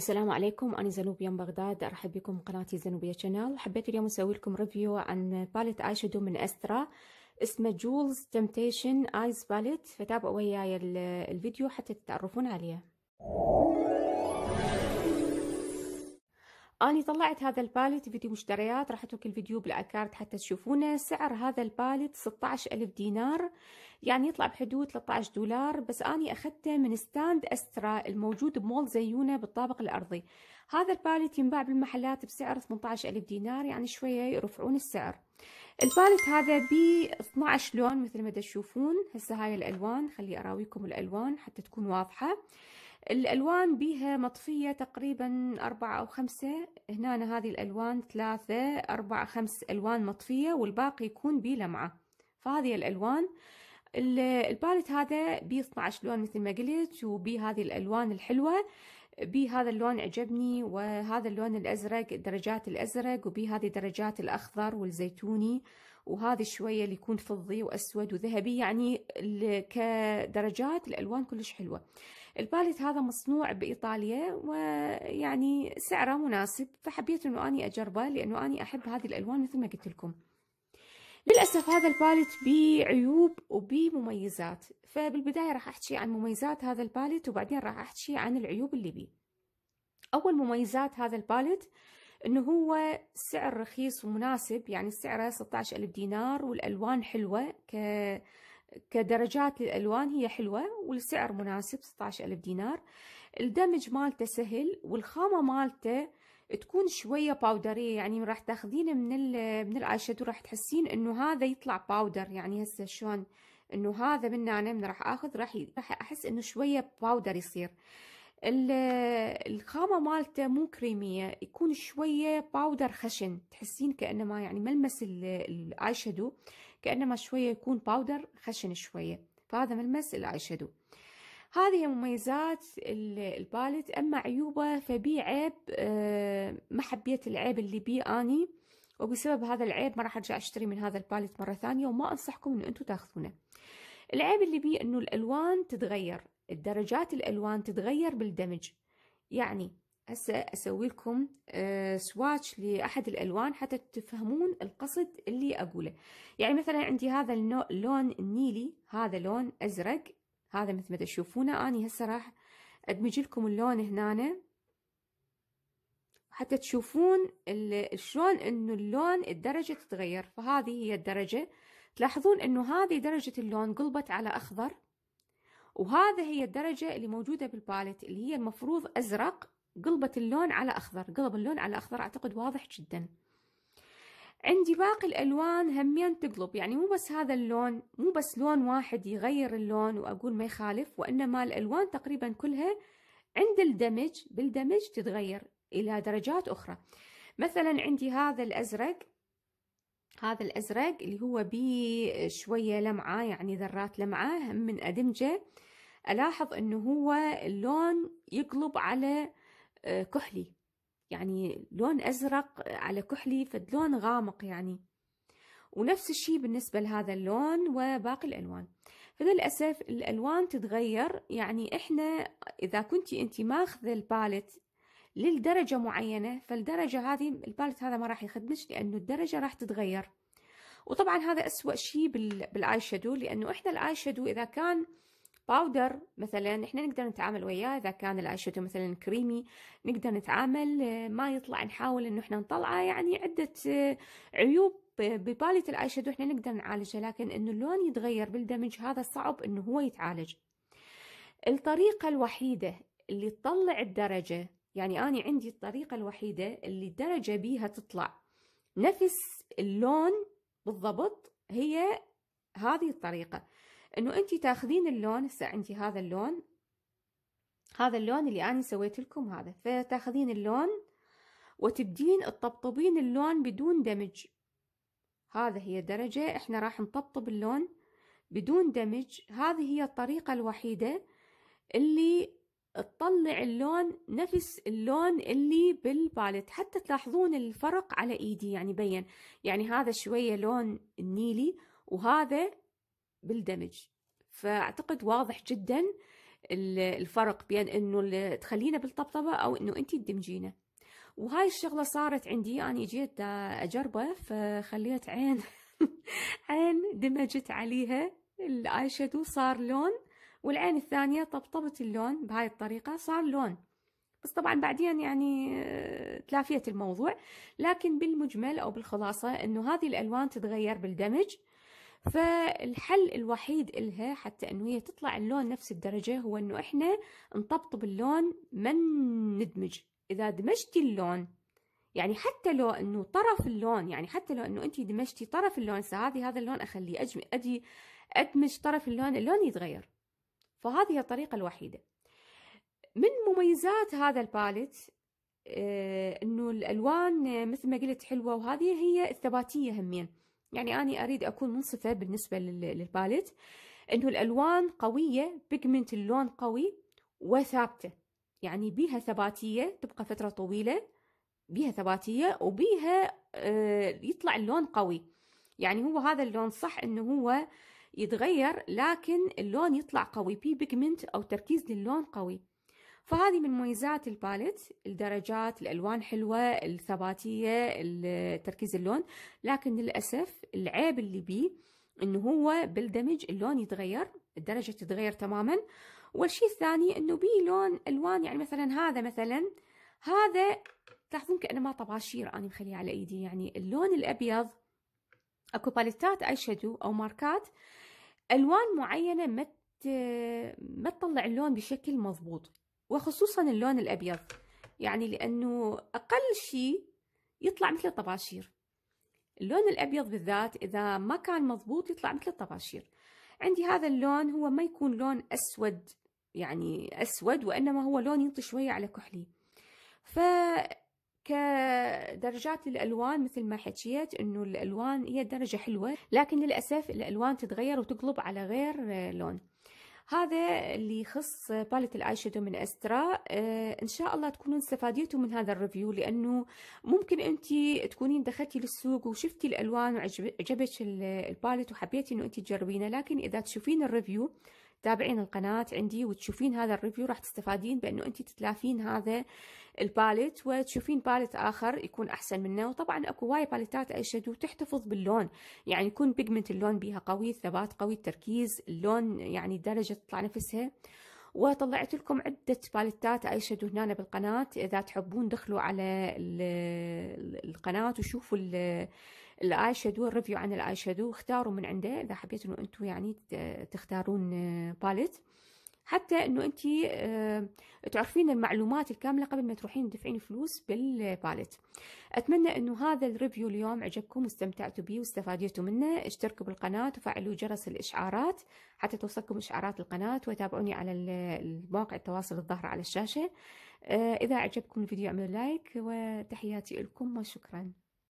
السلام عليكم أنا زنوبيا من بغداد أرحب بكم قناتي زنوبيا شانل حبيت اليوم أسوي لكم ريفيو عن باليت آي شادو من أسترا اسمه جولز تمتيشن آيز باليت فتابعوا وياي الفيديو حتى تتعرفون عليه أنا طلعت هذا الباليت فيديو مشتريات راح أترك الفيديو بالأكارت حتى تشوفونه سعر هذا الباليت 16 ألف دينار يعني يطلع بحدود 13 دولار بس أنا أخذته من ستاند أسترا الموجود بمول زيونة بالطابق الأرضي هذا الباليت ينباع بالمحلات بسعر 18 ألف دينار يعني شوية يرفعون السعر الباليت هذا ب 12 لون مثل ما تشوفون هسه هاي الألوان خلي أراويكم الألوان حتى تكون واضحة الألوان بيها مطفية تقريبا أربعة أو خمسة هنا هذه الألوان ثلاثة أربعة خمس ألوان مطفية والباقي يكون بيه لمعة فهذه الألوان البالت هذا بي 12 لون مثل ما قلت وبي هذه الألوان الحلوة بي هذا اللون عجبني وهذا اللون الأزرق درجات الأزرق وبي هذه درجات الأخضر والزيتوني وهذه شوية اللي يكون فضي وأسود وذهبي يعني كدرجات الألوان كلش حلوة الباليت هذا مصنوع بإيطاليا ويعني سعره مناسب فحبيت أنه أني أجربه لأنه أني أحب هذه الألوان مثل ما قلت لكم للأسف هذا الباليت بعيوب وبمميزات فبالبداية راح أحكي عن مميزات هذا الباليت وبعدين راح أحكي عن العيوب اللي بيه أول مميزات هذا الباليت انه هو سعر رخيص ومناسب يعني سعره 16 ألف دينار والالوان حلوه ك كدرجات للألوان هي حلوة والسعر مناسب 16000 دينار الدمج مالته سهل والخامة مالته تكون شوية باودرية يعني راح تاخذين من من الاي شادو راح تحسين انه هذا يطلع باودر يعني هسه شلون انه هذا من أنا من راح اخذ راح راح احس انه شوية باودر يصير الخامة مالته مو كريمية يكون شوية باودر خشن تحسين كأنما يعني ملمس الاي شادو كأنما شوية يكون باودر خشن شوية فهذا ملمس الاي شادو هذه مميزات الباليت أما عيوبه فبي عيب آه، ما حبيت العيب اللي بي أني وبسبب هذا العيب ما راح أرجع أشتري من هذا الباليت مرة ثانية وما أنصحكم أن أنتم تاخذونه العيب اللي بيه انه الالوان تتغير الدرجات الألوان تتغير بالدمج يعني هسه أسوي لكم سواتش آه، لأحد الألوان حتى تفهمون القصد اللي أقوله يعني مثلا عندي هذا اللون النيلي هذا لون أزرق هذا مثل ما تشوفونه أني هسه راح أدمج لكم اللون هنا حتى تشوفون شلون انه اللون الدرجة تتغير فهذه هي الدرجة تلاحظون انه هذه درجة اللون قلبت على اخضر وهذا هي الدرجة اللي موجودة بالباليت اللي هي المفروض أزرق قلبت اللون على أخضر قلب اللون على أخضر أعتقد واضح جدا عندي باقي الألوان همين تقلب يعني مو بس هذا اللون مو بس لون واحد يغير اللون وأقول ما يخالف وإنما الألوان تقريبا كلها عند الدمج بالدمج تتغير إلى درجات أخرى مثلا عندي هذا الأزرق هذا الأزرق اللي هو بشوية لمعة يعني ذرات لمعة من أدمجه ألاحظ أنه هو اللون يقلب على آه، كحلي يعني لون أزرق على كحلي فلون غامق يعني ونفس الشيء بالنسبة لهذا اللون وباقي الألوان فللأسف الألوان تتغير يعني إحنا إذا كنت أنت ماخذ الباليت للدرجة معينة فالدرجة هذه الباليت هذا ما راح يخدمك لأنه الدرجة راح تتغير وطبعا هذا أسوأ شيء بالآي شادو لأنه إحنا الآي شادو إذا كان باودر مثلا احنا نقدر نتعامل وياه اذا كان الاشيتو مثلا كريمي نقدر نتعامل آه، ما يطلع نحاول انه احنا نطلعه يعني عده آه، عيوب بباليت الايشادو احنا نقدر نعالجه لكن انه اللون يتغير بالدمج هذا صعب انه هو يتعالج الطريقة الوحيدة اللي تطلع الدرجة يعني أنا عندي الطريقة الوحيدة اللي الدرجة بيها تطلع نفس اللون بالضبط هي هذه الطريقة انه انت تاخذين اللون هسه عندي هذا اللون هذا اللون اللي انا سويت لكم هذا فتاخذين اللون وتبدين تطبطبين اللون بدون دمج هذا هي درجة احنا راح نطبطب اللون بدون دمج هذه هي الطريقة الوحيدة اللي تطلع اللون نفس اللون اللي بالبالت حتى تلاحظون الفرق على ايدي يعني بين يعني هذا شوية لون النيلي وهذا بالدمج فاعتقد واضح جدا الفرق بين انه تخلينا بالطبطبه او انه انت تدمجينا وهاي الشغله صارت عندي انا جيت اجربه فخليت عين عين دمجت عليها الاي شادو صار لون والعين الثانيه طبطبت اللون بهاي الطريقه صار لون بس طبعا بعدين يعني آه، تلافيت الموضوع لكن بالمجمل او بالخلاصه انه هذه الالوان تتغير بالدمج فالحل الوحيد إلها حتى أنه هي تطلع اللون نفس الدرجة هو أنه إحنا نطبطب اللون ما ندمج إذا دمجتي اللون يعني حتى لو انه طرف اللون يعني حتى لو انه انت دمجتي طرف اللون هسه هذه هذا اللون اخليه اجمي اجي ادمج طرف اللون اللون يتغير فهذه هي الطريقه الوحيده من مميزات هذا الباليت آه، انه الالوان مثل ما قلت حلوه وهذه هي الثباتيه همين يعني أنا أريد أكون منصفة بالنسبة للباليت إنه الألوان قوية بيجمنت اللون قوي وثابتة يعني بيها ثباتية تبقى فترة طويلة بيها ثباتية وبيها آه، يطلع اللون قوي يعني هو هذا اللون صح إنه هو يتغير لكن اللون يطلع قوي بيه بيجمنت أو تركيز للون قوي فهذه من مميزات الباليت الدرجات الألوان حلوة الثباتية تركيز اللون لكن للأسف العيب اللي بيه انه هو بالدمج اللون يتغير الدرجة تتغير تماما والشيء الثاني انه بيه لون الوان يعني مثلا هذا مثلا هذا تلاحظون كأنه ما طباشير انا مخليه على ايدي يعني اللون الابيض اكو باليتات اي شادو او ماركات الوان معينة ما ما تطلع اللون بشكل مضبوط وخصوصا اللون الأبيض يعني لأنه أقل شيء يطلع مثل الطباشير اللون الأبيض بالذات إذا ما كان مضبوط يطلع مثل الطباشير عندي هذا اللون هو ما يكون لون أسود يعني أسود وإنما هو لون ينطي شوية على كحلي ف كدرجات الألوان مثل ما حكيت إنه الألوان هي درجة حلوة لكن للأسف الألوان تتغير وتقلب على غير لون هذا اللي يخص باليت الاي شادو من استرا آه، ان شاء الله تكونوا استفاديتوا من هذا الريفيو لانه ممكن انت تكونين دخلتي للسوق وشفتي الالوان وعجبك الباليت وحبيتي انه انت تجربينه لكن اذا تشوفين الريفيو تتابعين القناة عندي وتشوفين هذا الريفيو راح تستفادين بأنه أنت تتلافين هذا الباليت وتشوفين باليت آخر يكون أحسن منه وطبعا أكو واي باليتات أي شدو تحتفظ باللون يعني يكون بيجمنت اللون بيها قوي الثبات قوي التركيز اللون يعني الدرجة تطلع نفسها وطلعت لكم عدة باليتات اي شادو هنا بالقناة اذا تحبون دخلوا على القناة وشوفوا الاي شادو الريفيو عن الاي شادو اختاروا من عنده اذا حبيتوا انه انتم يعني تختارون آه، باليت حتى انه انت آه، تعرفين المعلومات الكامله قبل ما تروحين تدفعين فلوس بالباليت اتمنى انه هذا الريفيو اليوم عجبكم واستمتعتوا به واستفاديتوا منه اشتركوا بالقناه وفعلوا جرس الاشعارات حتى توصلكم اشعارات القناه وتابعوني على مواقع التواصل الظاهره على الشاشه آه، اذا عجبكم الفيديو اعملوا لايك وتحياتي لكم وشكرا